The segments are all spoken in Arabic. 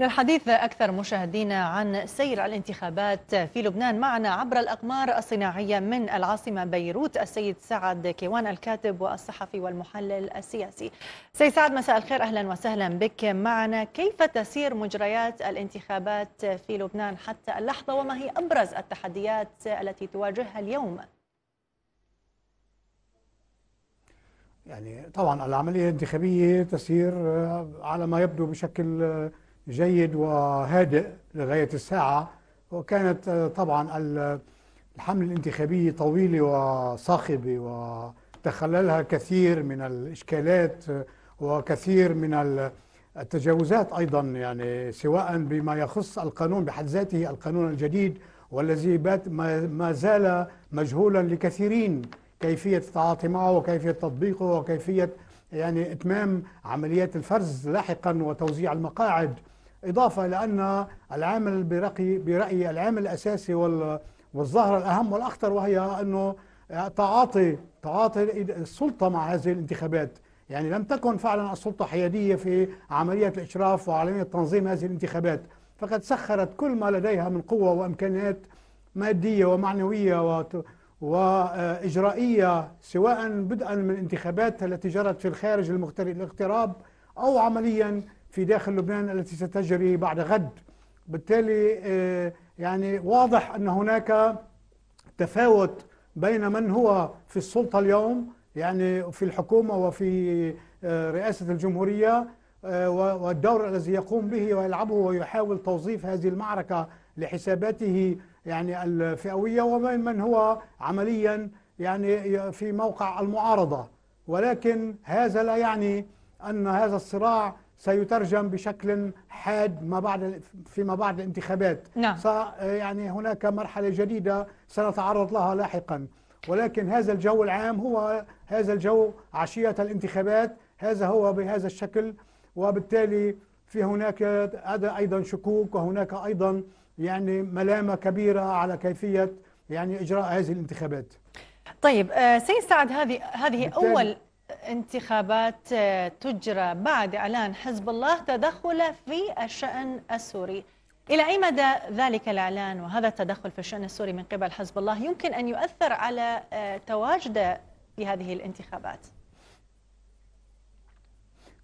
للحديث أكثر مشاهدينا عن سير الانتخابات في لبنان معنا عبر الأقمار الصناعية من العاصمة بيروت السيد سعد كيوان الكاتب والصحفي والمحلل السياسي سيد سعد مساء الخير أهلا وسهلا بك معنا كيف تسير مجريات الانتخابات في لبنان حتى اللحظة وما هي أبرز التحديات التي تواجهها اليوم؟ يعني طبعا العملية الانتخابية تسير على ما يبدو بشكل جيد وهادئ لغاية الساعة وكانت آه، طبعا الحملة الانتخابية طويلة وصاخبة وتخللها كثير من الإشكالات آه، وكثير من التجاوزات أيضا يعني سواء بما يخص القانون بحد ذاته القانون الجديد والذي بات ما زال مجهولا لكثيرين كيفية التعاطي معه وكيفية تطبيقه وكيفية يعني إتمام عمليات الفرز لاحقا وتوزيع المقاعد إضافة لأن العامل برقي برأيي العامل الأساسي والظاهرة الأهم والأخطر وهي أنه تعاطي تعاطي السلطة مع هذه الانتخابات يعني لم تكن فعلا السلطة حيادية في عملية الإشراف وعملية تنظيم هذه الانتخابات فقد سخرت كل ما لديها من قوة وإمكانيات مادية ومعنوية وإجرائية سواء بدءا من انتخابات التي جرت في الخارج الاغتراب أو عمليا في داخل لبنان التي ستجري بعد غد بالتالي آه، يعني واضح أن هناك تفاوت بين من هو في السلطة اليوم يعني في الحكومة وفي آه، رئاسة الجمهورية آه، والدور الذي يقوم به ويلعبه ويحاول توظيف هذه المعركة لحساباته يعني الفئوية ومن هو عمليا يعني في موقع المعارضة ولكن هذا لا يعني أن هذا الصراع سيترجم بشكل حاد ما بعد فيما بعد الانتخابات نعم. يعني هناك مرحلة جديدة سنتعرض لها لاحقا ولكن هذا الجو العام هو هذا الجو عشية الانتخابات هذا هو بهذا الشكل وبالتالي في هناك أيضا شكوك وهناك أيضا يعني ملامة كبيرة على كيفية يعني إجراء هذه الانتخابات طيب آه، سيد سعد هذه هذه أول انتخابات آه، تجرى بعد إعلان حزب الله تدخله في الشأن السوري إلى أي مدى ذلك الإعلان وهذا التدخل في الشأن السوري من قبل حزب الله يمكن أن يؤثر على آه، تواجده في هذه الانتخابات؟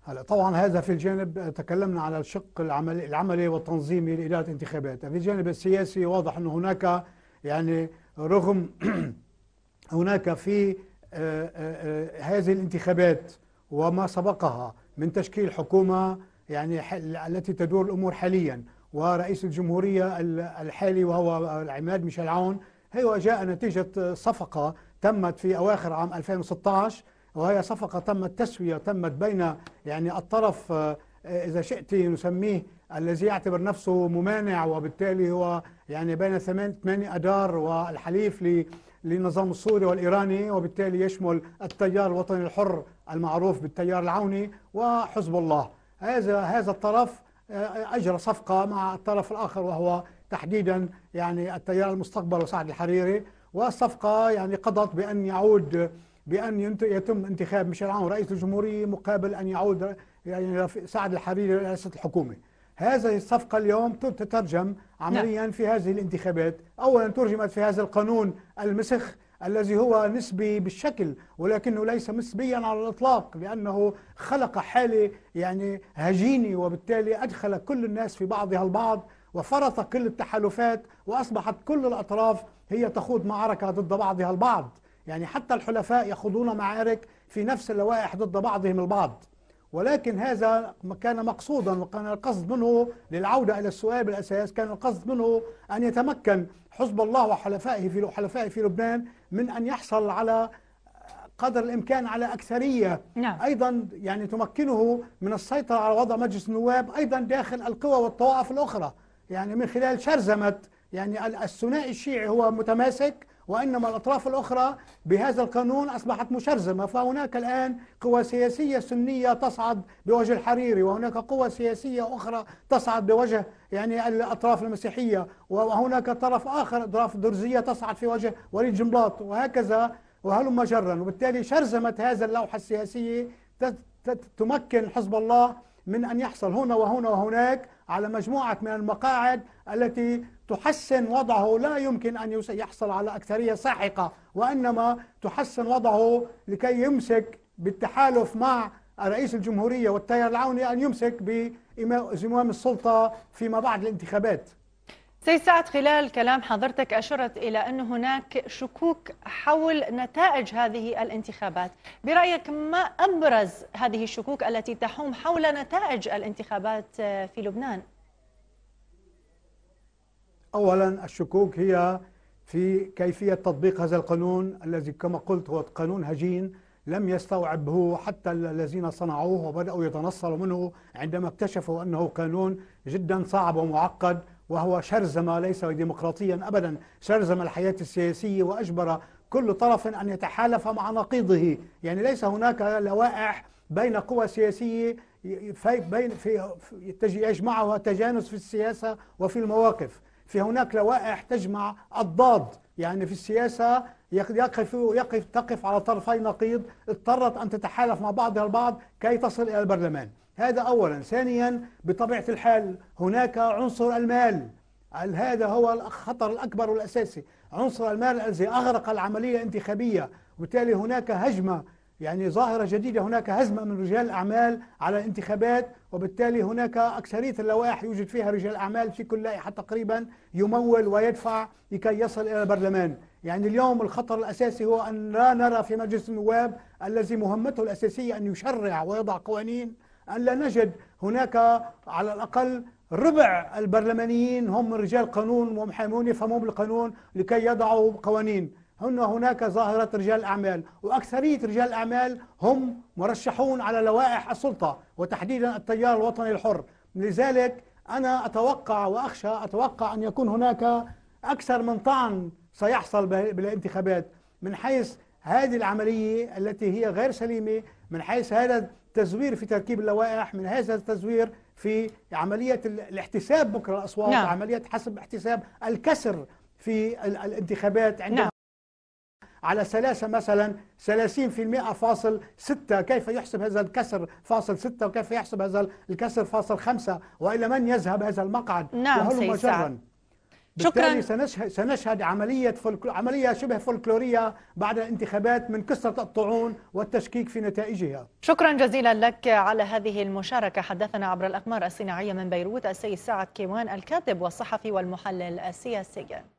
هلا طبعا هذا في الجانب تكلمنا على الشق العمل العملي والتنظيمي لاداره الانتخابات، في الجانب السياسي واضح انه هناك يعني رغم هناك في آه، آه، آه، هذه الانتخابات وما سبقها من تشكيل حكومه يعني التي تدور الامور حاليا ورئيس الجمهوريه الحالي وهو عماد ميشيل عون هو جاء نتيجه صفقه تمت في اواخر عام 2016 وهي صفقة تمت تسوية تمت بين يعني الطرف آه، إذا شئت نسميه الذي يعتبر نفسه ممانع وبالتالي هو يعني بين ثمان أدار والحليف للنظام السوري والإيراني وبالتالي يشمل التيار الوطني الحر المعروف بالتيار العوني وحزب الله هذا هذا الطرف آه، أجرى صفقة مع الطرف الآخر وهو تحديدا يعني التيار المستقبل وسعد الحريري والصفقة يعني قضت بأن يعود بأن يتم انتخاب ميشيل عون رئيس الجمهورية مقابل أن يعود يعني سعد الحريري رئاسة الحكومة هذه الصفقة اليوم تترجم عمليا نعم. في هذه الانتخابات أولا ترجمت في هذا القانون المسخ الذي هو نسبي بالشكل ولكنه ليس نسبيا على الاطلاق لانه خلق حاله يعني هجينه وبالتالي ادخل كل الناس في بعضها البعض وفرط كل التحالفات واصبحت كل الاطراف هي تخوض معركه ضد بعضها البعض يعني حتى الحلفاء يخوضون معارك في نفس اللوائح ضد بعضهم البعض ولكن هذا كان مقصودا وكان القصد منه للعودة إلى السؤال بالأساس كان القصد منه أن يتمكن حزب الله وحلفائه في حلفائه في لبنان من أن يحصل على قدر الإمكان على أكثرية نعم. أيضا يعني تمكنه من السيطرة على وضع مجلس النواب أيضا داخل القوى والطوائف الأخرى يعني من خلال شرزمة يعني الثنائي الشيعي هو متماسك وإنما الأطراف الأخرى بهذا القانون أصبحت مشرزمة فهناك الآن قوى سياسية سنية تصعد بوجه الحريري وهناك قوى سياسية أخرى تصعد بوجه يعني الأطراف المسيحية وهناك طرف آخر أطراف درزية تصعد في وجه وليد جنبلاط وهكذا وهلم جرا وبالتالي شرزمت هذا اللوحة السياسية تمكن حزب الله من أن يحصل هنا وهنا وهناك على مجموعة من المقاعد التي تحسن وضعه لا يمكن أن يحصل على أكثرية ساحقة وإنما تحسن وضعه لكي يمسك بالتحالف مع رئيس الجمهورية والتيار العوني أن يمسك بزمام السلطة فيما بعد الانتخابات سيد سعد خلال كلام حضرتك أشرت إلى أن هناك شكوك حول نتائج هذه الانتخابات برأيك ما أبرز هذه الشكوك التي تحوم حول نتائج الانتخابات في لبنان؟ أولا الشكوك هي في كيفية تطبيق هذا القانون الذي كما قلت هو قانون هجين لم يستوعبه حتى الذين صنعوه وبدأوا يتنصلوا منه عندما اكتشفوا أنه قانون جدا صعب ومعقد وهو شرزم ليس ديمقراطيا ابدا شرزم الحياه السياسيه واجبر كل طرف ان يتحالف مع نقيضه يعني ليس هناك لوائح بين قوى سياسيه في بين في يجمعها تجانس في السياسه وفي المواقف في هناك لوائح تجمع الضاد يعني في السياسه يقف يقف تقف على طرفي نقيض اضطرت أن تتحالف مع بعضها البعض كي تصل إلى البرلمان هذا أولا ثانيا بطبيعة الحال هناك عنصر المال هذا هو الخطر الأكبر والأساسي عنصر المال الذي أغرق العملية الانتخابية وبالتالي هناك هجمة يعني ظاهرة جديدة هناك هزمة من رجال الأعمال على الانتخابات وبالتالي هناك أكثرية اللوائح يوجد فيها رجال أعمال في كل لائحة تقريبا يمول ويدفع لكي يصل إلى البرلمان يعني اليوم الخطر الأساسي هو أن لا نرى في مجلس النواب الذي مهمته الأساسية أن يشرع ويضع قوانين أن لا نجد هناك على الأقل ربع البرلمانيين هم رجال قانون ومحامون يفهمون بالقانون لكي يضعوا قوانين هنا هناك ظاهرة رجال أعمال وأكثرية رجال الأعمال هم مرشحون على لوائح السلطة وتحديدا التيار الوطني الحر لذلك أنا أتوقع وأخشى أتوقع أن يكون هناك أكثر من طعن سيحصل بالانتخابات من حيث هذه العملية التي هي غير سليمة من حيث هذا التزوير في تركيب اللوائح من هذا التزوير في عملية الاحتساب بكرة الأصوات نعم. عملية حسب احتساب الكسر في الانتخابات عندما نعم. على سلاسة مثلا 30% فاصل 6 كيف يحسب هذا الكسر فاصل 6 وكيف يحسب هذا الكسر فاصل 5 وإلى من يذهب هذا المقعد نعم سيد شكرا بالتالي سنشهد, سنشهد عملية فولكلو عملية شبه فولكلورية بعد الانتخابات من قصة الطعون والتشكيك في نتائجها شكرا جزيلا لك على هذه المشاركة حدثنا عبر الأقمار الصناعية من بيروت السيد سعد كيوان الكاتب والصحفي والمحلل السياسي